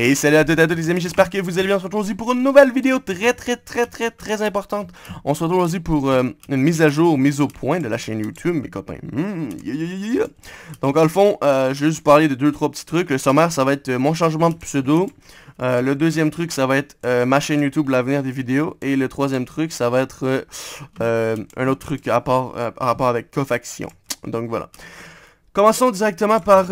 Et salut à toutes et à tous les amis, j'espère que vous allez bien. On se retrouve aussi pour une nouvelle vidéo très très très très très importante. On se retrouve aussi pour euh, une mise à jour, mise au point de la chaîne YouTube, mes copains. Hmm, Donc, en le fond, euh, je vais juste parler de deux trois petits trucs. Le sommaire, ça va être euh, mon changement de pseudo. le deuxième truc, ça va être ma chaîne YouTube, l'avenir des vidéos. Et le troisième truc, ça va être un autre truc à part, à part avec Cofaction. Donc voilà. Commençons directement par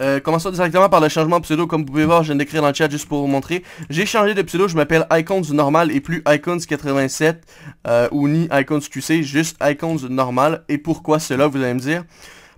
euh, commençons directement par le changement de pseudo. Comme vous pouvez voir, je viens d'écrire dans le chat juste pour vous montrer. J'ai changé de pseudo, je m'appelle Icons normal et plus Icons 87 euh, ou ni Icons QC, juste Icons normal. Et pourquoi cela, vous allez me dire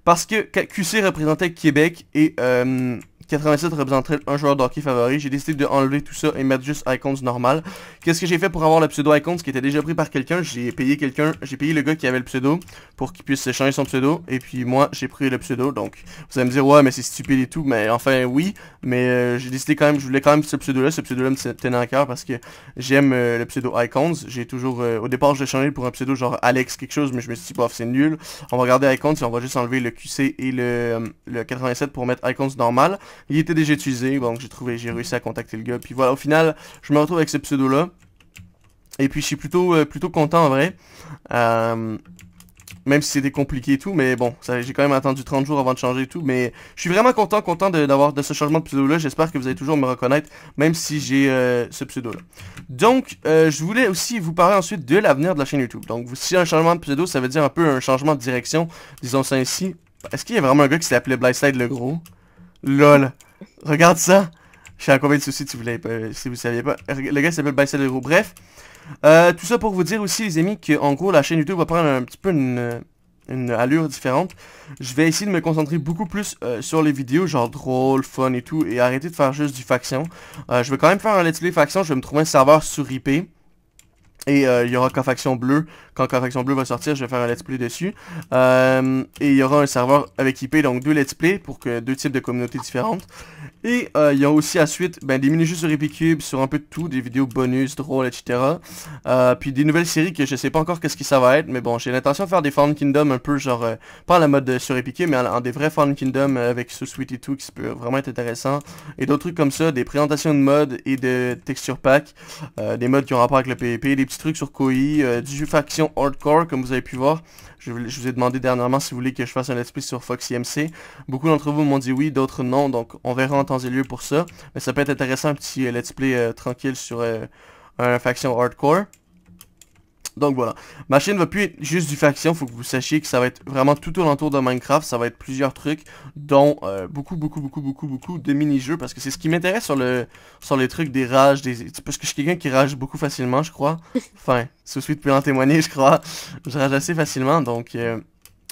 Parce que QC représentait Québec et... Euh, 87 représenterait un joueur de favori. J'ai décidé de enlever tout ça et mettre juste icons normal. Qu'est-ce que j'ai fait pour avoir le pseudo icons qui était déjà pris par quelqu'un J'ai payé quelqu'un, j'ai payé le gars qui avait le pseudo pour qu'il puisse changer son pseudo. Et puis moi, j'ai pris le pseudo. Donc vous allez me dire ouais, mais c'est stupide et tout. Mais enfin oui, mais euh, j'ai décidé quand même, je voulais quand même ce pseudo-là. Ce pseudo-là me tenait à cœur parce que j'aime euh, le pseudo icons. J'ai toujours, euh, au départ, j'ai changé pour un pseudo genre Alex quelque chose, mais je me suis dit bof, c'est nul. On va garder icons et on va juste enlever le QC et le, le 87 pour mettre icons normal. Il était déjà utilisé, donc j'ai trouvé, j'ai réussi à contacter le gars. Puis voilà, au final, je me retrouve avec ce pseudo-là. Et puis je suis plutôt, euh, plutôt content en vrai. Euh, même si c'était compliqué et tout, mais bon, j'ai quand même attendu 30 jours avant de changer et tout, mais je suis vraiment content, content d'avoir de, ce changement de pseudo-là, j'espère que vous allez toujours me reconnaître, même si j'ai euh, ce pseudo-là. Donc, je voulais aussi vous parler ensuite de l'avenir de la chaîne YouTube. Donc, si un changement de pseudo, ça veut dire un peu un changement de direction, disons ça ainsi. Est-ce qu'il y a vraiment un gars qui s'appelait Side le Gros Lol. Regarde ça. Je suis à combien de soucis euh, si vous ne si saviez pas. Euh, le gars s'appelle de Bref. Euh, tout ça pour vous dire aussi, les amis, en gros, la chaîne YouTube va prendre un petit peu une, allure différente. Je vais essayer de me concentrer beaucoup plus euh, sur les vidéos, genre drôle, fun et tout, et arrêter de faire juste du faction. je vais quand même faire un let's play faction, je vais me trouver un serveur sur IP. Et euh, il y aura K-Faction Bleu, Quand K-Faction Bleu va sortir, je vais faire un let's play dessus. Euh, et il y aura un serveur avec IP, donc deux let's play pour que deux types de communautés différentes. Et euh, il y a aussi à suite ben, des mini-jeux sur Epicube, sur un peu de tout, des vidéos bonus, drôles, etc. puis des nouvelles séries que je sais pas encore qu'est-ce que ça va être, mais bon, j'ai l'intention de faire des Found Kingdom un peu genre, pas la mode sur Epicube, mais en, des vrais Found Kingdom avec ce et tout qui peut vraiment être intéressant. Et d'autres trucs comme ça, des présentations de modes et de texture pack, des modes qui ont rapport avec le PvP, des truc sur Coi euh, du faction hardcore, comme vous avez pu voir. Je, vous ai demandé dernièrement si vous voulez que je fasse un let's play sur Foxy MC. Beaucoup d'entre vous m'ont dit oui, d'autres non, donc on verra en temps et lieu pour ça. Mais ça peut être intéressant, un petit euh, let's play euh, tranquille sur un faction hardcore. Donc voilà, ma chaîne va plus être juste du faction, faut que vous sachiez que ça va être vraiment tout autour de Minecraft, ça va être plusieurs trucs, dont beaucoup, beaucoup, beaucoup, beaucoup, beaucoup de mini-jeux, parce que c'est ce qui m'intéresse sur le sur les trucs des rages, des... parce que je suis quelqu'un qui rage beaucoup facilement, je crois. Enfin, Sous-suite peut en témoigner, je crois. Je rage assez facilement, donc... Euh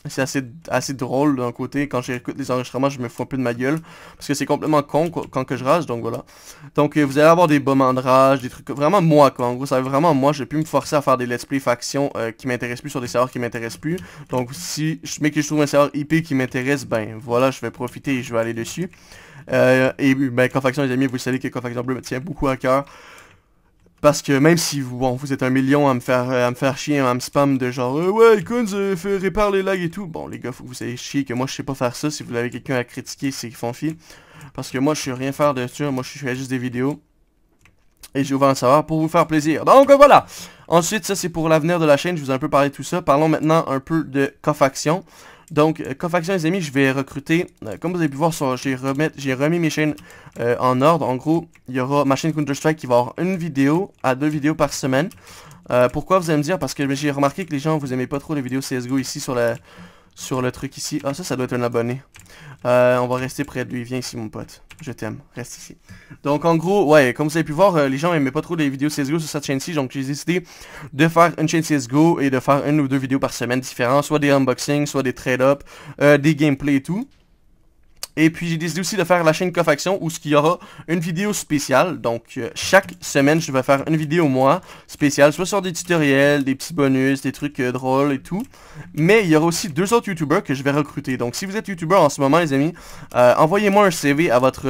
c'est assez, assez drôle d'un côté. Quand j'écoute les enregistrements, je me fous un de ma gueule. Parce que c'est complètement con quand que je rage, donc voilà. Donc euh, vous allez avoir des moments de rage, des trucs... Vraiment moi, quoi. En gros, ça vraiment moi. J'ai pu me forcer à faire des let's play factions euh, qui m'intéressent plus sur des serveurs qui m'intéressent plus. Donc si je mets que je trouve un serveur IP qui m'intéresse, ben voilà, je vais profiter et je vais aller dessus. Euh, et ben, Confaction, les amis, vous savez que Confaction Bleu me tient beaucoup à cœur. Parce que même si vous, bon, vous êtes un million à me faire euh, à me faire chier, à me spam de genre euh, ouais, Kunz, fait réparer les lags et tout. Bon, les gars, faut que vous ayez chier que moi je sais pas faire ça. Si vous avez quelqu'un à critiquer, c'est qu'ils font fil. Parce que moi je sais rien faire de ça. Moi je fais juste des vidéos. Et j'ai ouvert un savoir pour vous faire plaisir. Donc euh, voilà. Ensuite, ça c'est pour l'avenir de la chaîne. Je vous ai un peu parlé de tout ça. Parlons maintenant un peu de cofaction. Donc, euh, Cofaction, les amis, je vais recruter. Euh, comme vous avez pu voir, j'ai remis mes chaînes euh, en ordre. En gros, il y aura ma chaîne Counter-Strike qui va avoir une vidéo à deux vidéos par semaine. pourquoi vous allez me dire Parce que j'ai remarqué que les gens, vous aimez pas trop les vidéos CSGO ici sur la sur le truc ici. Ah, ça, ça doit être un abonné. Euh, on va rester près de lui. Viens ici, mon pote. Je t'aime. Reste ici. Donc, en gros, ouais, comme vous avez pu voir, euh, les gens aimaient pas trop les vidéos CSGO sur cette chaîne-ci. Donc, j'ai décidé de faire une chaîne CSGO et de faire une ou deux vidéos par semaine différentes. Soit des unboxings, soit des trade-up, euh, des gameplays et tout. Et puis j'ai décidé aussi de faire la chaîne Cofaction où ce qu'il y aura une vidéo spéciale. Donc euh, chaque semaine je vais faire une vidéo moi spéciale, soit sur des tutoriels, des petits bonus, des trucs euh, drôles et tout. Mais il y aura aussi deux autres youtubeurs que je vais recruter. Donc si vous êtes youtubeur en ce moment les amis, euh, envoyez-moi un CV à votre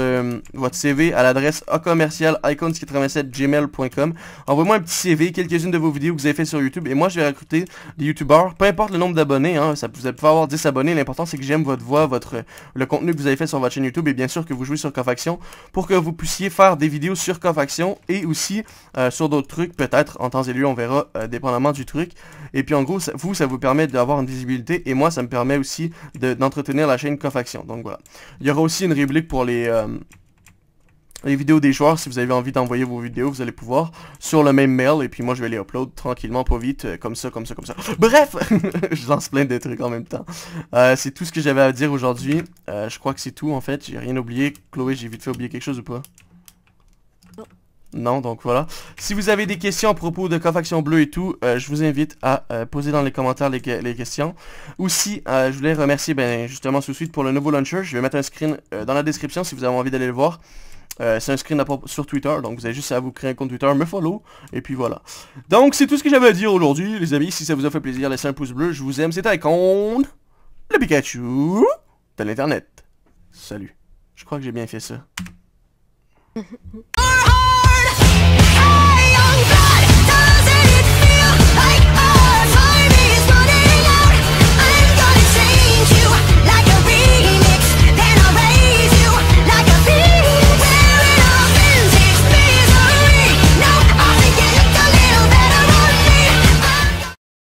votre CV à l'adresse commercial 87 gmailcom Envoyez-moi un petit CV, quelques-unes de vos vidéos que vous avez fait sur YouTube et moi je vais recruter des youtubeurs, peu importe le nombre d'abonnés, hein. ça vous allez pouvoir avoir 10 abonnés, l'important c'est que j'aime votre voix, votre le contenu que vous avez fait sur votre chaîne YouTube et bien sûr que vous jouez sur Cofaction pour que vous puissiez faire des vidéos sur Cofaction et aussi euh, sur d'autres trucs peut-être en temps et lieu on verra euh, dépendamment du truc et puis en gros ça, vous ça vous permet d'avoir une visibilité et moi ça me permet aussi d'entretenir la chaîne Cofaction donc voilà il y aura aussi une réplique pour les euh, les vidéos des joueurs, si vous avez envie d'envoyer vos vidéos, vous allez pouvoir sur le même mail, et puis moi je vais les upload tranquillement, pas vite, euh, comme ça, comme ça, comme ça. Bref, je lance plein de trucs en même temps. Euh, c'est tout ce que j'avais à dire aujourd'hui. Euh, je crois que c'est tout en fait, j'ai rien oublié. Chloé, j'ai vite fait oublier quelque chose ou pas non, donc voilà. Si vous avez des questions à propos de Cofaction Bleu et tout, je vous invite à poser dans les commentaires les, questions. Aussi, je voulais remercier ben, justement sous suite pour le nouveau launcher. Je vais mettre un screen dans la description si vous avez envie d'aller le voir. Euh, screen sur Twitter, donc vous avez juste à vous créer un compte Twitter, me follow, et puis voilà. Donc c'est tout ce que j'avais à dire aujourd'hui, les amis, si ça vous a fait plaisir, laissez un pouce bleu, je vous aime, c'était Icon, le Pikachu, de l'internet. Salut. Je crois que j'ai bien fait ça.